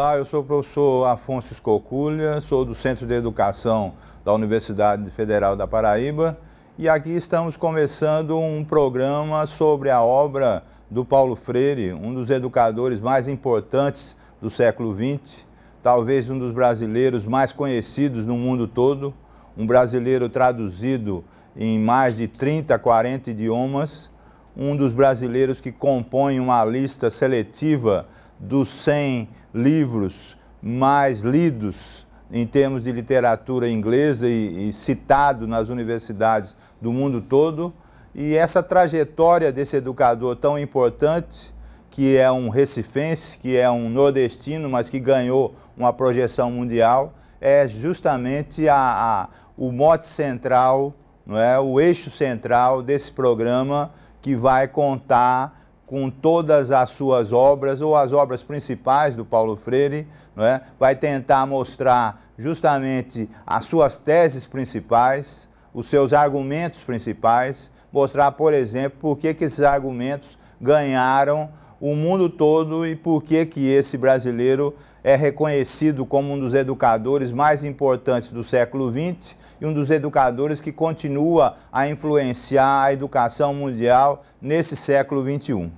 Olá, eu sou o professor Afonso Escoculha, sou do Centro de Educação da Universidade Federal da Paraíba e aqui estamos começando um programa sobre a obra do Paulo Freire, um dos educadores mais importantes do século XX, talvez um dos brasileiros mais conhecidos no mundo todo, um brasileiro traduzido em mais de 30, 40 idiomas, um dos brasileiros que compõe uma lista seletiva dos 100 livros mais lidos em termos de literatura inglesa e, e, citado nas universidades do mundo todo. E essa trajetória desse educador tão importante, que é um recifense, que é um nordestino, mas que ganhou uma projeção mundial, é justamente a, a o mote central, não é? o eixo central desse programa que vai contar com todas as suas obras ou as obras principais do Paulo Freire, não é? vai tentar mostrar justamente as suas teses principais, os seus argumentos principais, mostrar, por exemplo, por que, que esses argumentos ganharam o mundo todo e por que, que esse brasileiro é reconhecido como um dos educadores mais importantes do século XX e um dos educadores que continua a influenciar a educação mundial nesse século XXI.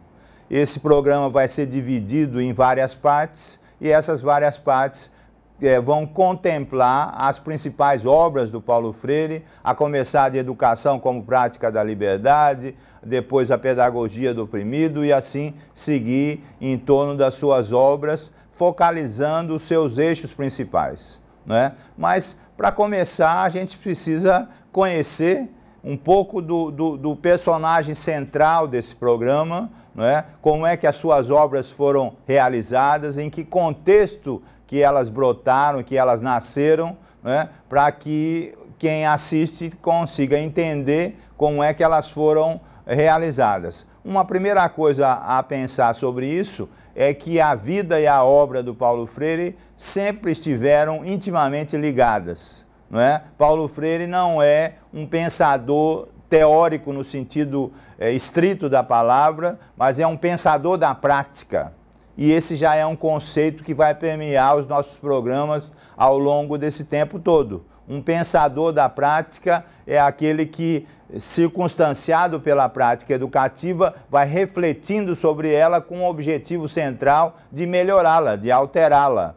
Esse programa vai ser dividido em várias partes e essas várias partes é, vão contemplar as principais obras do Paulo Freire, a começar de Educação como Prática da Liberdade, depois a Pedagogia do Oprimido e assim seguir em torno das suas obras focalizando os seus eixos principais. Né? Mas, para começar, a gente precisa conhecer um pouco do, do, do personagem central desse programa, né? como é que as suas obras foram realizadas, em que contexto que elas brotaram, que elas nasceram, né? para que quem assiste consiga entender como é que elas foram realizadas. Uma primeira coisa a pensar sobre isso é que a vida e a obra do Paulo Freire sempre estiveram intimamente ligadas. Não é? Paulo Freire não é um pensador teórico no sentido é, estrito da palavra, mas é um pensador da prática. E esse já é um conceito que vai permear os nossos programas ao longo desse tempo todo. Um pensador da prática é aquele que, circunstanciado pela prática educativa, vai refletindo sobre ela com o objetivo central de melhorá-la, de alterá-la.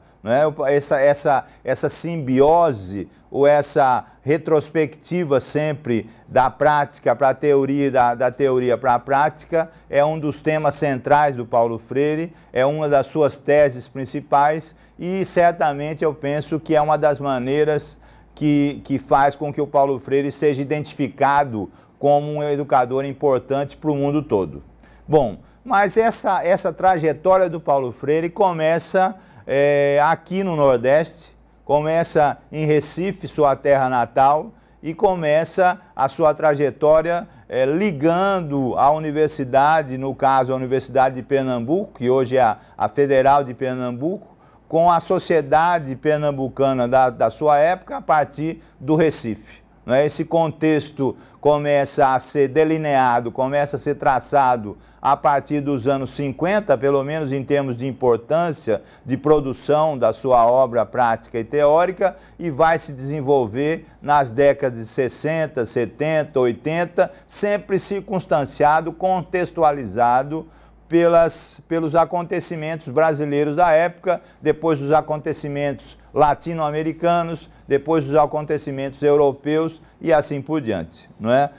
É? Essa, essa, essa simbiose ou essa retrospectiva sempre da prática para a teoria, da, da teoria para a prática, é um dos temas centrais do Paulo Freire, é uma das suas teses principais e certamente eu penso que é uma das maneiras que, que faz com que o Paulo Freire seja identificado como um educador importante para o mundo todo. Bom, mas essa, essa trajetória do Paulo Freire começa é, aqui no Nordeste, começa em Recife, sua terra natal, e começa a sua trajetória é, ligando a universidade, no caso a Universidade de Pernambuco, que hoje é a, a Federal de Pernambuco, com a sociedade pernambucana da, da sua época a partir do Recife. Né? Esse contexto começa a ser delineado, começa a ser traçado a partir dos anos 50, pelo menos em termos de importância de produção da sua obra prática e teórica, e vai se desenvolver nas décadas de 60, 70, 80, sempre circunstanciado, contextualizado pelas, pelos acontecimentos brasileiros da época, depois os acontecimentos latino-americanos, depois os acontecimentos europeus e assim por diante. Não é?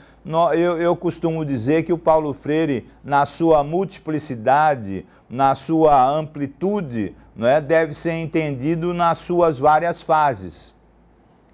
Eu, eu costumo dizer que o Paulo Freire, na sua multiplicidade, na sua amplitude, não é, deve ser entendido nas suas várias fases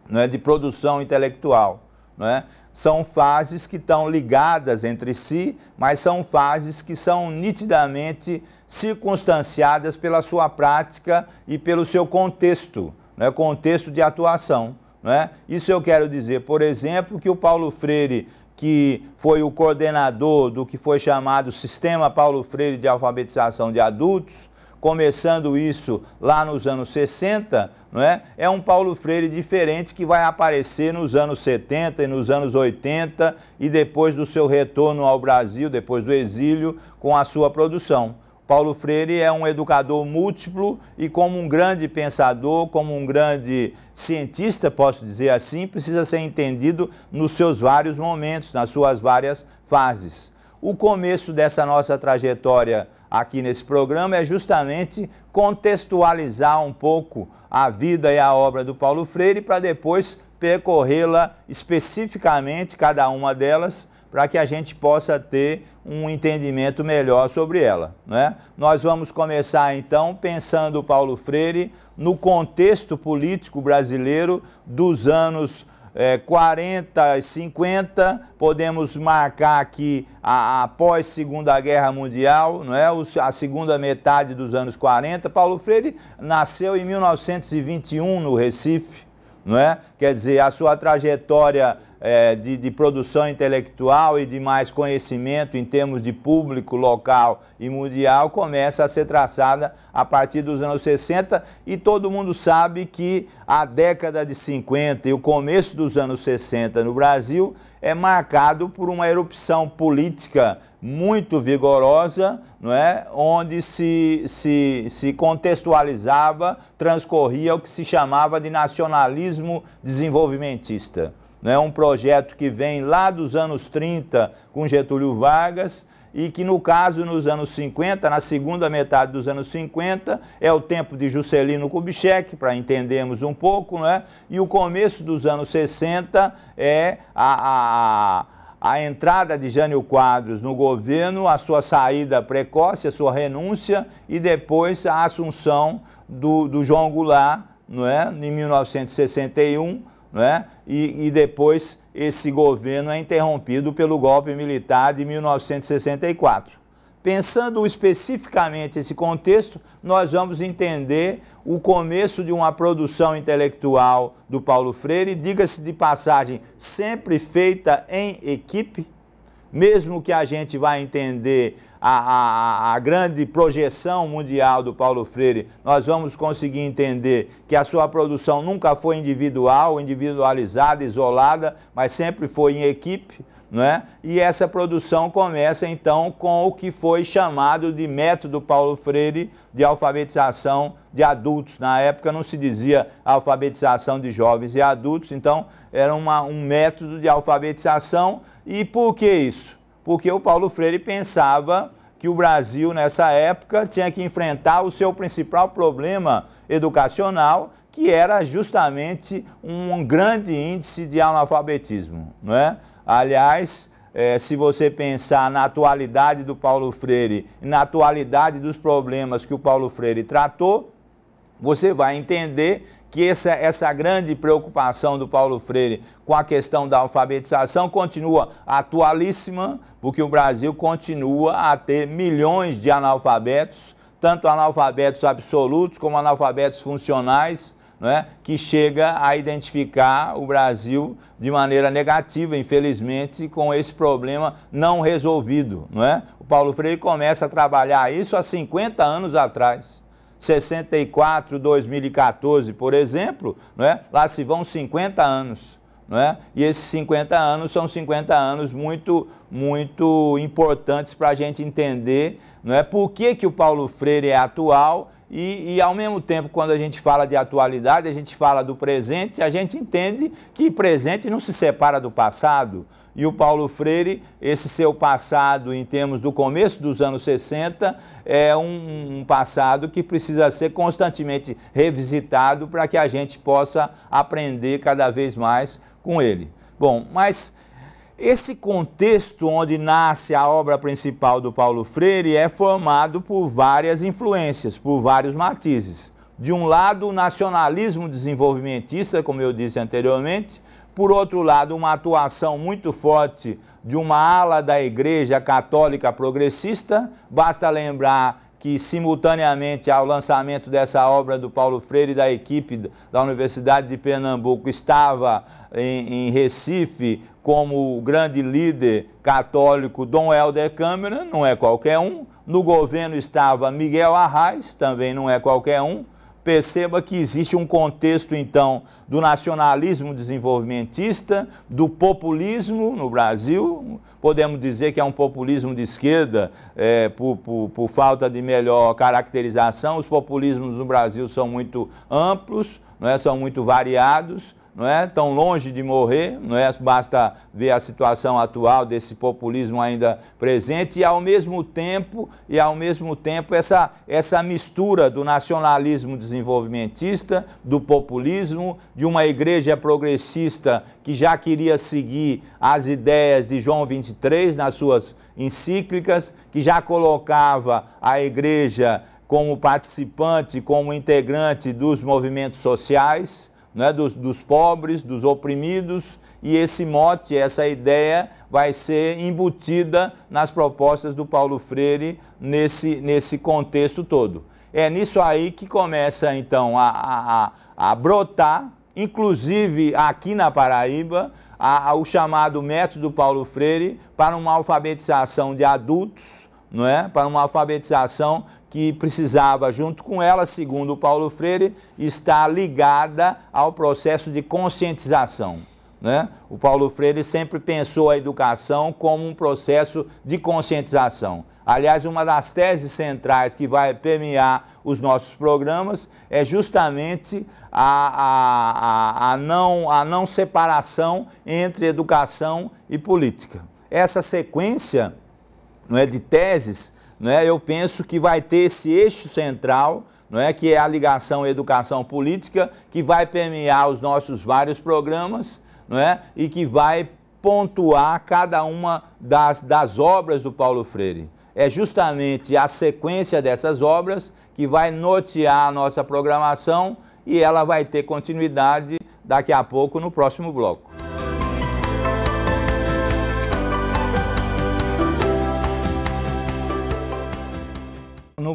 não é, de produção intelectual. Não é? São fases que estão ligadas entre si, mas são fases que são nitidamente circunstanciadas pela sua prática e pelo seu contexto, né? contexto de atuação. Né? Isso eu quero dizer, por exemplo, que o Paulo Freire, que foi o coordenador do que foi chamado Sistema Paulo Freire de Alfabetização de Adultos, começando isso lá nos anos 60, não é? é um Paulo Freire diferente que vai aparecer nos anos 70 e nos anos 80 e depois do seu retorno ao Brasil, depois do exílio, com a sua produção. Paulo Freire é um educador múltiplo e, como um grande pensador, como um grande cientista, posso dizer assim, precisa ser entendido nos seus vários momentos, nas suas várias fases. O começo dessa nossa trajetória aqui nesse programa é justamente contextualizar um pouco a vida e a obra do Paulo Freire para depois percorrê-la especificamente, cada uma delas, para que a gente possa ter um entendimento melhor sobre ela. Né? Nós vamos começar então pensando o Paulo Freire no contexto político brasileiro dos anos é, 40, 50, podemos marcar aqui a, a pós Segunda Guerra Mundial, não é? a segunda metade dos anos 40. Paulo Freire nasceu em 1921 no Recife, não é? Quer dizer, a sua trajetória é, de, de, produção intelectual e de mais conhecimento em termos de público local e mundial começa a ser traçada a partir dos anos 60 e todo mundo sabe que a década de 50 e o começo dos anos 60 no Brasil é marcado por uma erupção política muito vigorosa, não é? onde se, se, se contextualizava, transcorria o que se chamava de nacionalismo desenvolvimentista né, um projeto que vem lá dos anos 30 com Getúlio Vargas e que no caso nos anos 50, na segunda metade dos anos 50, é o tempo de Juscelino Kubitschek, para entendermos um pouco, né? e o começo dos anos 60 é a, a, a entrada de Jânio Quadros no governo, a sua saída precoce, a sua renúncia e depois a assunção do, do João Goulart não é? em 1961, né? e, e depois esse governo é interrompido pelo golpe militar de 1964. Pensando especificamente esse contexto, nós vamos entender o começo de uma produção intelectual do Paulo Freire, diga-se de passagem, sempre feita em equipe, mesmo que a gente vá entender a, a, a, grande projeção mundial do Paulo Freire, nós vamos conseguir entender que a sua produção nunca foi individual, individualizada, isolada, mas sempre foi em equipe. é E essa produção começa então com o que foi chamado de método Paulo Freire de alfabetização de adultos. Na época não se dizia alfabetização de jovens e adultos, então era uma, um método de alfabetização. E por que isso? porque o Paulo Freire pensava que o Brasil, nessa época, tinha que enfrentar o seu principal problema educacional, que era justamente um grande índice de analfabetismo. Não é? Aliás, é, se você pensar na atualidade do Paulo Freire, na atualidade dos problemas que o Paulo Freire tratou, você vai entender que é, essa, essa é grande preocupação do Paulo Freire com a questão da alfabetização continua atualíssima, porque o Brasil continua a ter milhões de analfabetos, tanto analfabetos absolutos como analfabetos funcionais, né, que chega a identificar o Brasil de maneira negativa, infelizmente, com esse problema não resolvido. Não é? O Paulo Freire começa a trabalhar isso há 50 anos atrás. 64, 2014, por exemplo, não é? lá se vão 50 anos. Não é? E esses 50 anos são 50 anos muito, muito importantes para a gente entender não é? por que, que o Paulo Freire é atual e, e, ao mesmo tempo, quando a gente fala de atualidade, a gente fala do presente, a gente entende que presente não se separa do passado, e o Paulo Freire, esse seu passado em termos do começo dos anos 60, é um, um passado que precisa ser constantemente revisitado para que a gente possa aprender cada vez mais com ele. Bom, mas esse contexto onde nasce a obra principal do Paulo Freire é formado por várias influências, por vários matizes. De um lado, o nacionalismo desenvolvimentista, como eu disse anteriormente, por outro lado, uma atuação muito forte de uma ala da Igreja Católica Progressista. Basta lembrar que, simultaneamente ao lançamento dessa obra do Paulo Freire e da equipe da Universidade de Pernambuco, estava em, em Recife como o grande líder católico Dom Helder Câmara, não é qualquer um. No governo estava Miguel Arraes, também não é qualquer um. Perceba que existe um contexto, então, do nacionalismo desenvolvimentista, do populismo no Brasil, podemos dizer que é um populismo de esquerda, é, por, por, por falta de melhor caracterização, os populismos no Brasil são muito amplos, não é? são muito variados, não é? Tão longe de morrer, não é? Basta ver a situação atual desse populismo ainda presente e ao mesmo tempo e ao mesmo tempo essa essa mistura do nacionalismo desenvolvimentista, do populismo, de uma igreja progressista que já queria seguir as ideias de João 23 nas suas encíclicas, que já colocava a igreja como participante, como integrante dos movimentos sociais, né, dos, dos, pobres, dos oprimidos, e esse mote, essa ideia vai ser embutida nas propostas do Paulo Freire nesse, nesse contexto todo. É nisso aí que começa então a, a, a, a brotar, inclusive aqui na Paraíba, o chamado método Paulo Freire para uma alfabetização de adultos, não é? para uma alfabetização que precisava, junto com ela, segundo Paulo Freire, estar ligada ao processo de conscientização. Né? O Paulo Freire sempre pensou a educação como um processo de conscientização. Aliás, uma das teses centrais que vai permear os nossos programas é justamente a, a, a, a não, a não separação entre educação e política. Essa sequência não é, de teses né, eu penso que vai ter esse eixo central, não é, que é a ligação educação política, que vai permear os nossos vários programas não é, e que vai pontuar cada uma das, das obras do Paulo Freire. É justamente a sequência dessas obras que vai nortear a nossa programação e ela vai ter continuidade daqui a pouco no próximo bloco.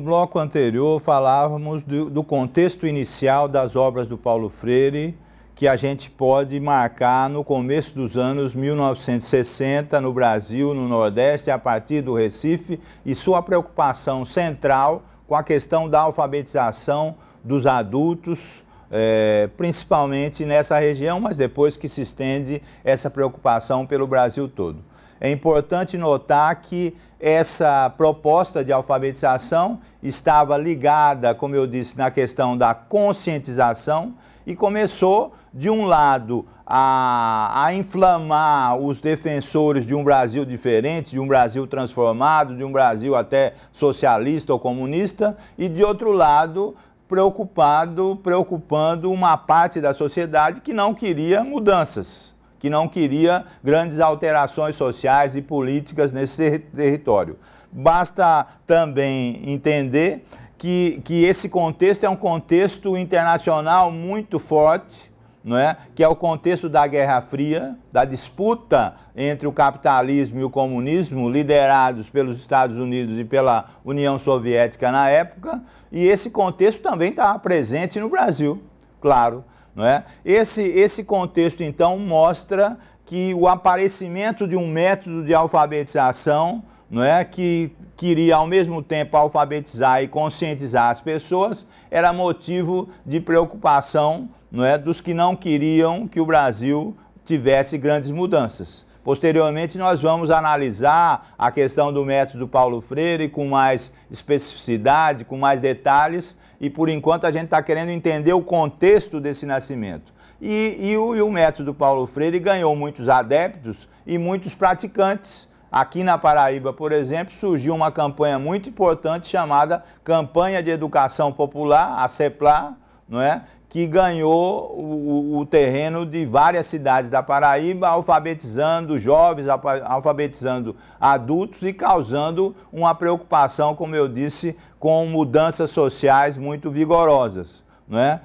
bloco anterior falávamos do, do, contexto inicial das obras do Paulo Freire, que a gente pode marcar no começo dos anos 1960 no Brasil, no Nordeste, a partir do Recife, e sua preocupação central com a questão da alfabetização dos adultos, é, principalmente nessa região, mas depois que se estende essa preocupação pelo Brasil todo. É importante notar que essa proposta de alfabetização estava ligada, como eu disse, na questão da conscientização e começou, de um lado, a, a, inflamar os defensores de um Brasil diferente, de um Brasil transformado, de um Brasil até socialista ou comunista, e, de outro lado, preocupado, preocupando uma parte da sociedade que não queria mudanças que não queria grandes alterações sociais e políticas nesse território. Basta também entender que, que esse contexto é um contexto internacional muito forte, é? que é o contexto da Guerra Fria, da disputa entre o capitalismo e o comunismo, liderados pelos Estados Unidos e pela União Soviética na época, e esse contexto também está presente no Brasil, claro. Não é? esse, esse contexto, então, mostra que o aparecimento de um método de alfabetização não é, que queria ao mesmo tempo alfabetizar e conscientizar as pessoas, era motivo de preocupação não é, dos que não queriam que o Brasil tivesse grandes mudanças. Posteriormente, nós vamos analisar a questão do método Paulo Freire com mais especificidade, com mais detalhes, e por enquanto a gente está querendo entender o contexto desse nascimento. E, e, o, e o método Paulo Freire ganhou muitos adeptos e muitos praticantes. Aqui na Paraíba, por exemplo, surgiu uma campanha muito importante chamada Campanha de Educação Popular, a Cepla, não é? que ganhou o, o, terreno de várias cidades da Paraíba, alfabetizando jovens, alfabetizando adultos e causando uma preocupação, como eu disse, com mudanças sociais muito vigorosas. Né?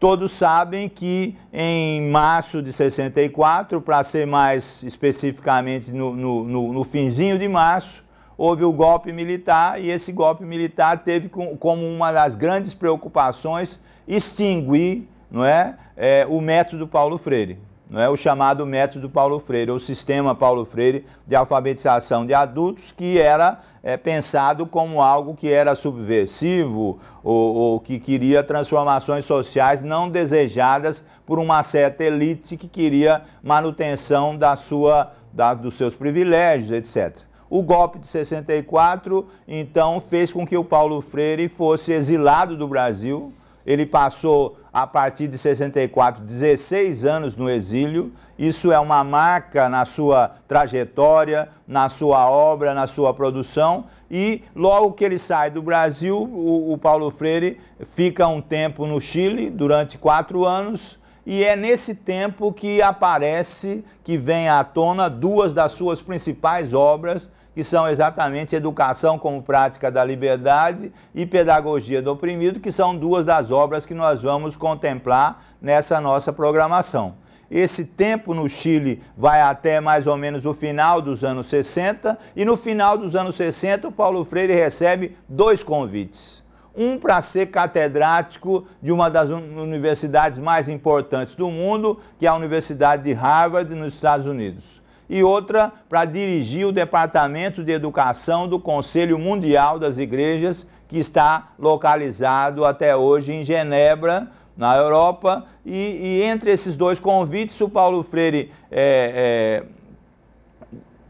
Todos sabem que em março de 64, para ser mais especificamente no, no, no, no finzinho de março, houve o golpe militar e esse golpe militar teve como uma das grandes preocupações extinguir não é, é, o método Paulo Freire, não é o chamado método Paulo Freire, ou sistema Paulo Freire de alfabetização de adultos, que era é, pensado como algo que era subversivo ou, ou, que queria transformações sociais não desejadas por uma certa elite que queria manutenção da sua, da, dos seus privilégios, etc. O golpe de 64, então, fez com que o Paulo Freire fosse exilado do Brasil, ele passou, a partir de 64, 16 anos no exílio. Isso é uma marca na sua trajetória, na sua obra, na sua produção. E logo que ele sai do Brasil, o, o Paulo Freire fica um tempo no Chile, durante quatro anos. E é nesse tempo que aparece, que vem à tona, duas das suas principais obras, que são exatamente Educação como Prática da Liberdade e Pedagogia do Oprimido, que são duas das obras que nós vamos contemplar nessa nossa programação. Esse tempo no Chile vai até mais ou menos o final dos anos 60, e no final dos anos 60 o Paulo Freire recebe dois convites. Um para ser catedrático de uma das universidades mais importantes do mundo, que é a Universidade de Harvard, nos Estados Unidos e outra para dirigir o Departamento de Educação do Conselho Mundial das Igrejas, que está localizado até hoje em Genebra, na Europa. E, e entre esses dois convites, o Paulo Freire é,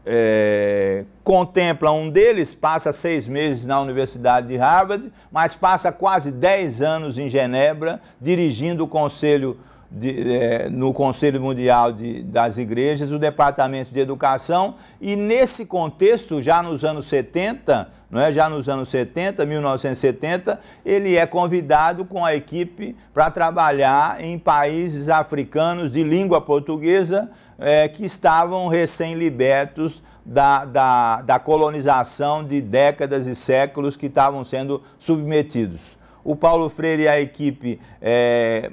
é, é, contempla um deles, passa seis meses na Universidade de Harvard, mas passa quase dez anos em Genebra, dirigindo o Conselho Mundial de, é, no Conselho Mundial de, das Igrejas, o Departamento de Educação, e nesse contexto, já nos anos 70, não é? já nos anos 70, 1970, ele é convidado com a equipe para trabalhar em países africanos de língua portuguesa é, que estavam recém-libertos da, da, da colonização de décadas e séculos que estavam sendo submetidos. O Paulo Freire e a equipe é,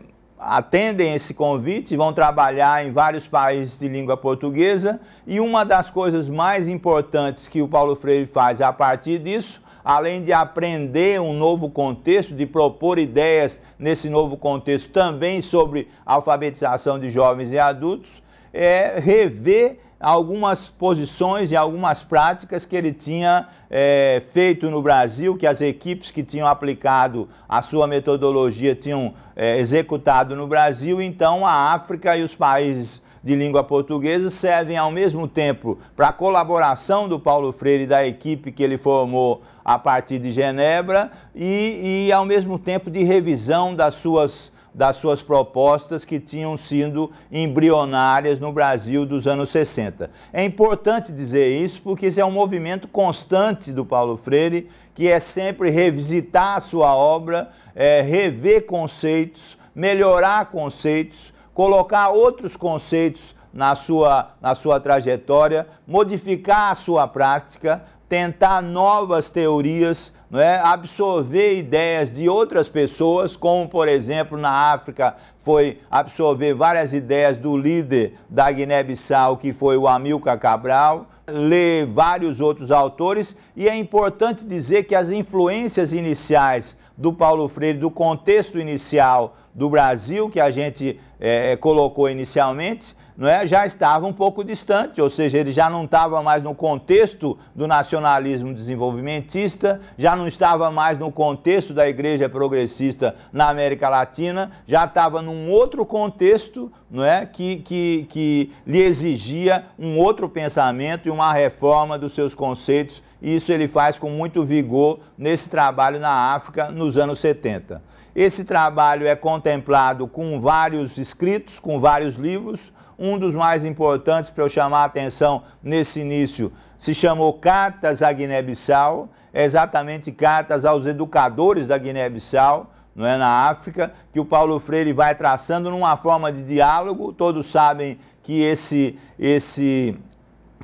atendem esse convite, vão trabalhar em vários países de língua portuguesa e uma das coisas mais importantes que o Paulo Freire faz a partir disso, além de aprender um novo contexto, de propor ideias nesse novo contexto também sobre alfabetização de jovens e adultos, é rever algumas posições e algumas práticas que ele tinha é, feito no Brasil, que as equipes que tinham aplicado a sua metodologia tinham é, executado no Brasil. Então, a África e os países de língua portuguesa servem ao mesmo tempo para a colaboração do Paulo Freire e da equipe que ele formou a partir de Genebra e, e ao mesmo tempo de revisão das suas das suas propostas que tinham sido embrionárias no Brasil dos anos 60. É importante dizer isso porque esse é um movimento constante do Paulo Freire, que é sempre revisitar a sua obra, é, rever conceitos, melhorar conceitos, colocar outros conceitos na sua, na sua trajetória, modificar a sua prática, tentar novas teorias não é, absorver ideias de outras pessoas, como por exemplo na África foi absorver várias ideias do líder da Guiné-Bissau, que foi o Amilcar Cabral, ler vários outros autores, e é importante dizer que as influências iniciais do Paulo Freire, do contexto inicial do Brasil, que a gente é, colocou inicialmente, não é, já estava um pouco distante, ou seja, ele já não estava mais no contexto do nacionalismo desenvolvimentista, já não estava mais no contexto da igreja progressista na América Latina, já estava num outro contexto não é, que, que, que lhe exigia um outro pensamento e uma reforma dos seus conceitos, e isso ele faz com muito vigor nesse trabalho na África nos anos 70. Esse trabalho é contemplado com vários escritos, com vários livros, um dos mais importantes para eu chamar a atenção nesse início se chamou Cartas à Guiné-Bissau, é exatamente cartas aos educadores da Guiné-Bissau, não é, na África, que o Paulo Freire vai traçando numa forma de diálogo. Todos sabem que esse, esse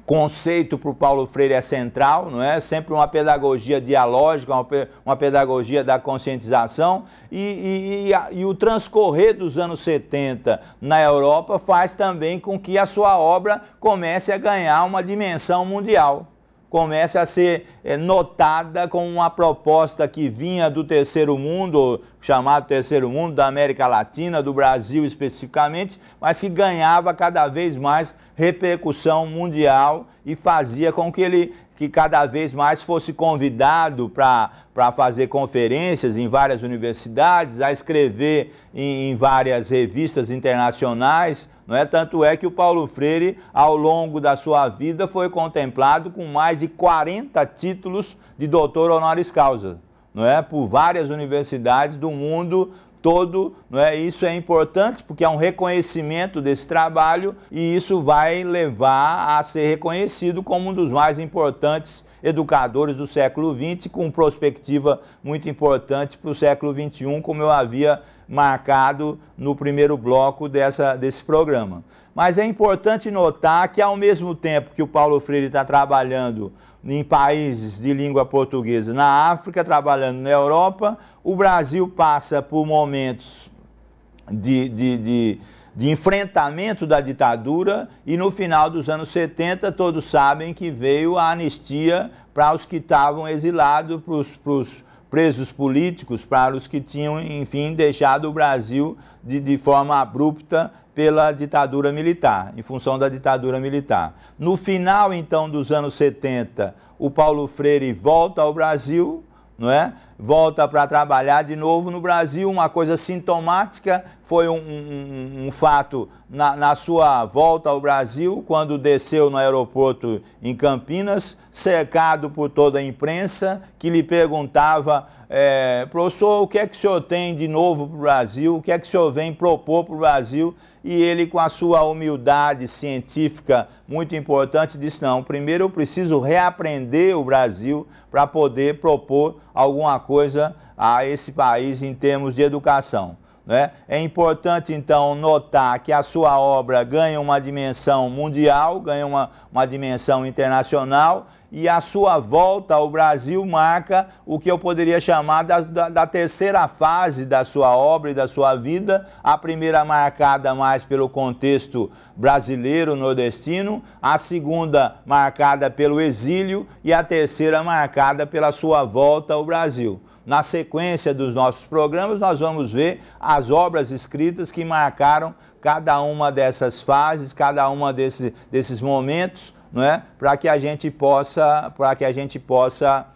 conceito para o Paulo Freire é central, não é? Sempre uma pedagogia dialógica, uma, pedagogia da conscientização e, e, e, a, e, o transcorrer dos anos 70 na Europa faz também com que a sua obra comece a ganhar uma dimensão mundial. Comece a ser eh, notada como uma proposta que vinha do terceiro mundo, chamado terceiro mundo, da América Latina, do Brasil especificamente, mas que ganhava cada vez mais repercussão mundial e fazia com que ele que cada vez mais fosse convidado para fazer conferências em várias universidades, a escrever em, em várias revistas internacionais. Não é? Tanto é que o Paulo Freire, ao longo da sua vida, foi contemplado com mais de 40 títulos de doutor honoris causa. Não é? Por várias universidades do mundo todo. Não é? Isso é importante porque é um reconhecimento desse trabalho e isso vai levar a ser reconhecido como um dos mais importantes educadores do século XX, com perspectiva muito importante para o século XXI, como eu havia marcado no primeiro bloco dessa, desse programa. Mas é importante notar que, ao mesmo tempo que o Paulo Freire está trabalhando em países de língua portuguesa na África, trabalhando na Europa. O Brasil passa por momentos de, de, de, de, enfrentamento da ditadura e no final dos anos 70 todos sabem que veio a anistia para os que estavam exilados, para os presos políticos para os que tinham, enfim, deixado o Brasil de, de forma abrupta pela ditadura militar, em função da ditadura militar. No final, então, dos anos 70, o Paulo Freire volta ao Brasil não é? Volta para trabalhar de novo no Brasil, uma coisa sintomática, foi um, um, um fato na, na, sua volta ao Brasil, quando desceu no aeroporto em Campinas, cercado por toda a imprensa, que lhe perguntava, é, professor, o que é que o senhor tem de novo para o Brasil, o que é que o senhor vem propor para o Brasil e ele, com a sua humildade científica muito importante, disse: não, primeiro eu preciso reaprender o Brasil para poder propor alguma coisa a esse país em termos de educação. Né? É importante, então, notar que a sua obra ganha uma dimensão mundial, ganha uma, uma dimensão internacional e a sua volta ao Brasil marca o que eu poderia chamar da, da, da, terceira fase da sua obra e da sua vida, a primeira marcada mais pelo contexto brasileiro nordestino, a segunda marcada pelo exílio e a terceira marcada pela sua volta ao Brasil. Na sequência dos nossos programas, nós vamos ver as obras escritas que marcaram cada uma dessas fases, cada uma desse, desses momentos, não é? Para que a gente possa, para que a gente possa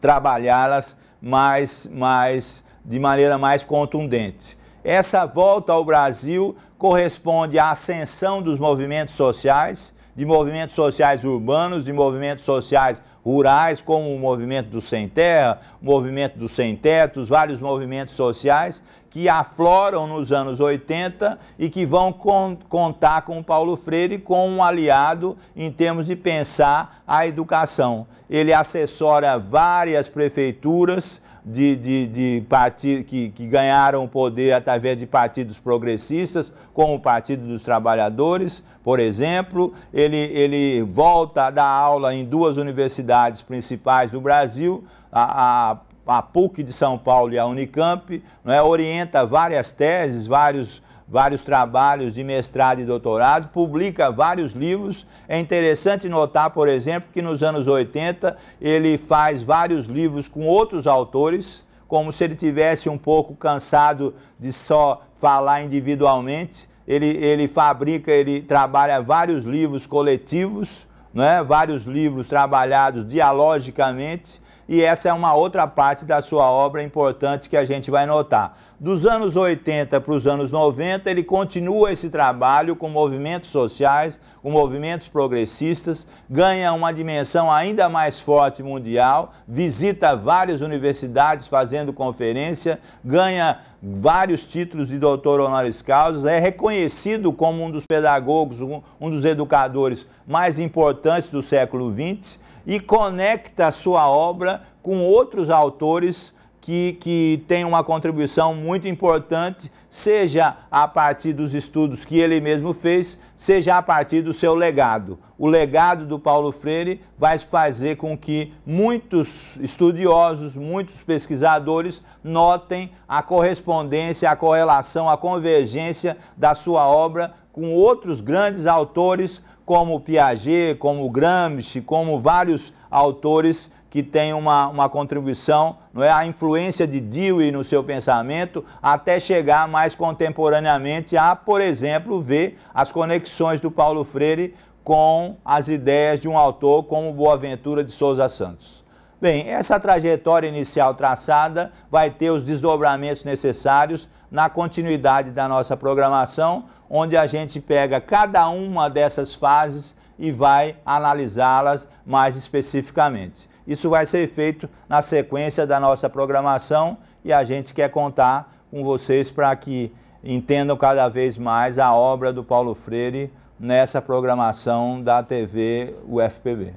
trabalhá-las mais, mais de maneira mais contundente. Essa volta ao Brasil corresponde à ascensão dos movimentos sociais, de movimentos sociais urbanos, de movimentos sociais rurais, como o movimento do Sem Terra, o movimento dos Sem Tetos, vários movimentos sociais que afloram nos anos 80 e que vão con contar com o Paulo Freire como um aliado em termos de pensar a educação. Ele assessora várias prefeituras de, de, de partidos que, que ganharam poder através de partidos progressistas, como o Partido dos Trabalhadores, por exemplo. Ele, ele volta a dar aula em duas universidades principais do Brasil, a, a, a PUC de São Paulo e a Unicamp, não é? orienta várias teses, vários vários trabalhos de mestrado e doutorado, publica vários livros. É interessante notar, por exemplo, que nos anos 80 ele faz vários livros com outros autores, como se ele tivesse um pouco cansado de só falar individualmente. Ele, ele fabrica, ele trabalha vários livros coletivos, né? vários livros trabalhados dialogicamente e essa é uma outra parte da sua obra importante que a gente vai notar. Dos anos 80 para os anos 90, ele continua esse trabalho com movimentos sociais, com movimentos progressistas, ganha uma dimensão ainda mais forte mundial, visita várias universidades fazendo conferência, ganha vários títulos de doutor honoris causa, é reconhecido como um dos pedagogos, um dos educadores mais importantes do século XX e conecta a sua obra com outros autores que, que tem uma contribuição muito importante, seja a partir dos estudos que ele mesmo fez, seja a partir do seu legado. O legado do Paulo Freire vai fazer com que muitos estudiosos, muitos pesquisadores notem a correspondência, a correlação, a convergência da sua obra com outros grandes autores como Piaget, como Gramsci, como vários autores que têm uma, uma contribuição, não é? a influência de Dewey no seu pensamento, até chegar mais contemporaneamente a, por exemplo, ver as conexões do Paulo Freire com as ideias de um autor como Boaventura de Souza Santos. Bem, essa trajetória inicial traçada vai ter os desdobramentos necessários na continuidade da nossa programação, onde a gente pega cada uma dessas fases e vai analisá-las mais especificamente. Isso vai ser feito na sequência da nossa programação e a gente quer contar com vocês para que entendam cada vez mais a obra do Paulo Freire nessa programação da TV UFPB.